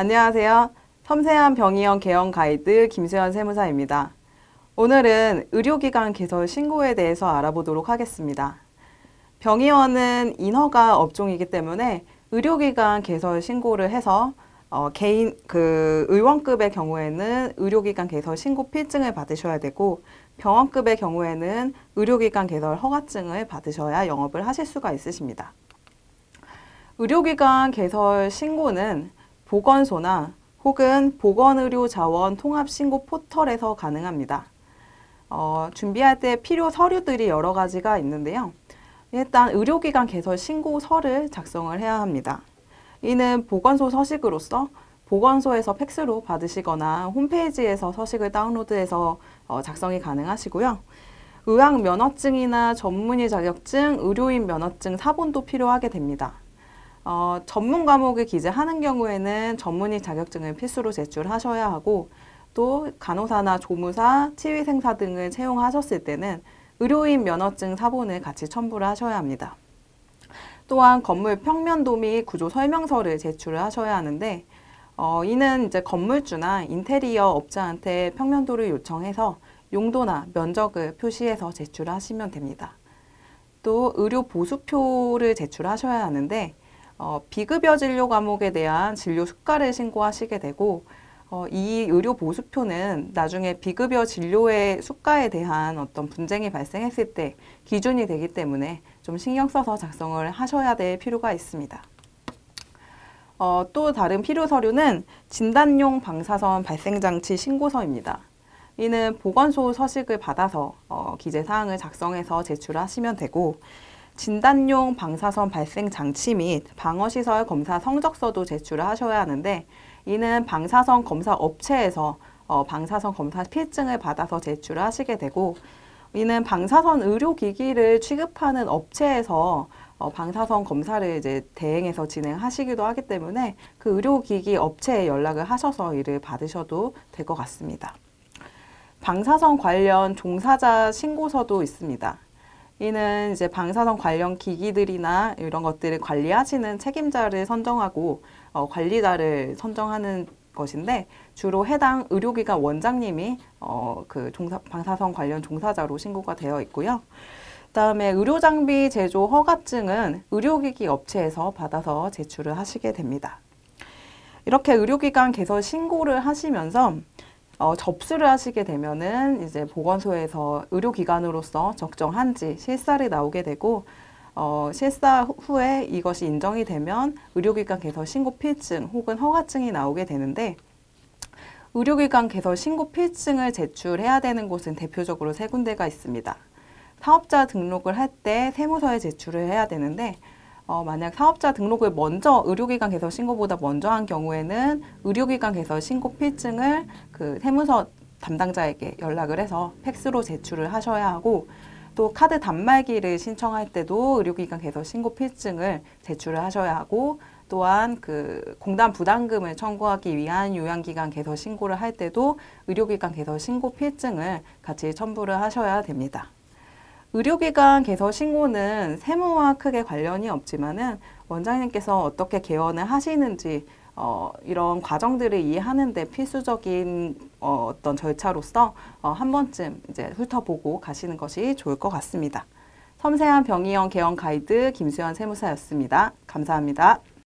안녕하세요. 섬세한 병의형 개형 가이드 김수현 세무사입니다. 오늘은 의료기관 개설 신고에 대해서 알아보도록 하겠습니다. 병의원은 인허가 업종이기 때문에 의료기관 개설 신고를 해서 어, 개인 그 의원급의 경우에는 의료기관 개설 신고 필증을 받으셔야 되고 병원급의 경우에는 의료기관 개설 허가증을 받으셔야 영업을 하실 수가 있으십니다. 의료기관 개설 신고는 보건소나 혹은 보건의료자원 통합신고 포털에서 가능합니다. 어, 준비할 때 필요 서류들이 여러 가지가 있는데요. 일단 의료기관 개설 신고서를 작성을 해야 합니다. 이는 보건소 서식으로서 보건소에서 팩스로 받으시거나 홈페이지에서 서식을 다운로드해서 어, 작성이 가능하시고요. 의학 면허증이나 전문의 자격증, 의료인 면허증 사본도 필요하게 됩니다. 어, 전문 과목을 기재하는 경우에는 전문의 자격증을 필수로 제출하셔야 하고 또 간호사나 조무사, 치위생사 등을 채용하셨을 때는 의료인 면허증 사본을 같이 첨부를 하셔야 합니다. 또한 건물 평면도 및 구조 설명서를 제출을 하셔야 하는데 어, 이는 이제 건물주나 인테리어 업자한테 평면도를 요청해서 용도나 면적을 표시해서 제출하시면 됩니다. 또 의료 보수표를 제출하셔야 하는데 어, 비급여 진료 과목에 대한 진료 수가를 신고하시게 되고 어, 이 의료 보수표는 나중에 비급여 진료의 수가에 대한 어떤 분쟁이 발생했을 때 기준이 되기 때문에 좀 신경 써서 작성을 하셔야 될 필요가 있습니다. 어, 또 다른 필요 서류는 진단용 방사선 발생장치 신고서입니다. 이는 보건소 서식을 받아서 어, 기재사항을 작성해서 제출하시면 되고 진단용 방사선 발생 장치 및 방어시설 검사 성적서도 제출을 하셔야 하는데 이는 방사선 검사 업체에서 어, 방사선 검사 필증을 받아서 제출을 하시게 되고 이는 방사선 의료기기를 취급하는 업체에서 어, 방사선 검사를 이제 대행해서 진행하시기도 하기 때문에 그 의료기기 업체에 연락을 하셔서 이를 받으셔도 될 것 같습니다. 방사선 관련 종사자 신고서도 있습니다. 이는 이제 방사선 관련 기기들이나 이런 것들을 관리하시는 책임자를 선정하고 어, 관리자를 선정하는 것인데 주로 해당 의료기관 원장님이 어, 그 종사, 방사선 관련 종사자로 신고가 되어 있고요. 그다음에 의료장비 제조 허가증은 의료기기 업체에서 받아서 제출을 하시게 됩니다. 이렇게 의료기관 개설 신고를 하시면서 어, 접수를 하시게 되면은 이제 보건소에서 의료기관으로서 적정 한지 실사를 나오게 되고 어, 실사 후에 이것이 인정이 되면 의료기관 개설 신고 필증 혹은 허가증이 나오게 되는데 의료기관 개설 신고 필증을 제출해야 되는 곳은 대표적으로 세 군데가 있습니다. 사업자 등록을 할 때 세무서에 제출을 해야 되는데 어, 만약 사업자 등록을 먼저 의료기관 개설 신고보다 먼저 한 경우에는 의료기관 개설 신고 필증을 그 세무서 담당자에게 연락을 해서 팩스로 제출을 하셔야 하고 또 카드 단말기를 신청할 때도 의료기관 개설 신고 필증을 제출을 하셔야 하고 또한 그 공단 부담금을 청구하기 위한 요양기관 개설 신고를 할 때도 의료기관 개설 신고 필증을 같이 첨부를 하셔야 됩니다. 의료기관 개설 신고는 세무와 크게 관련이 없지만은 원장님께서 어떻게 개원을 하시는지 어, 이런 과정들을 이해하는데 필수적인 어, 떤 절차로서 어, 한 번쯤 이제 훑어보고 가시는 것이 좋을 것 같습니다. 섬세한 병의형 개원 가이드 김수현 세무사였습니다. 감사합니다.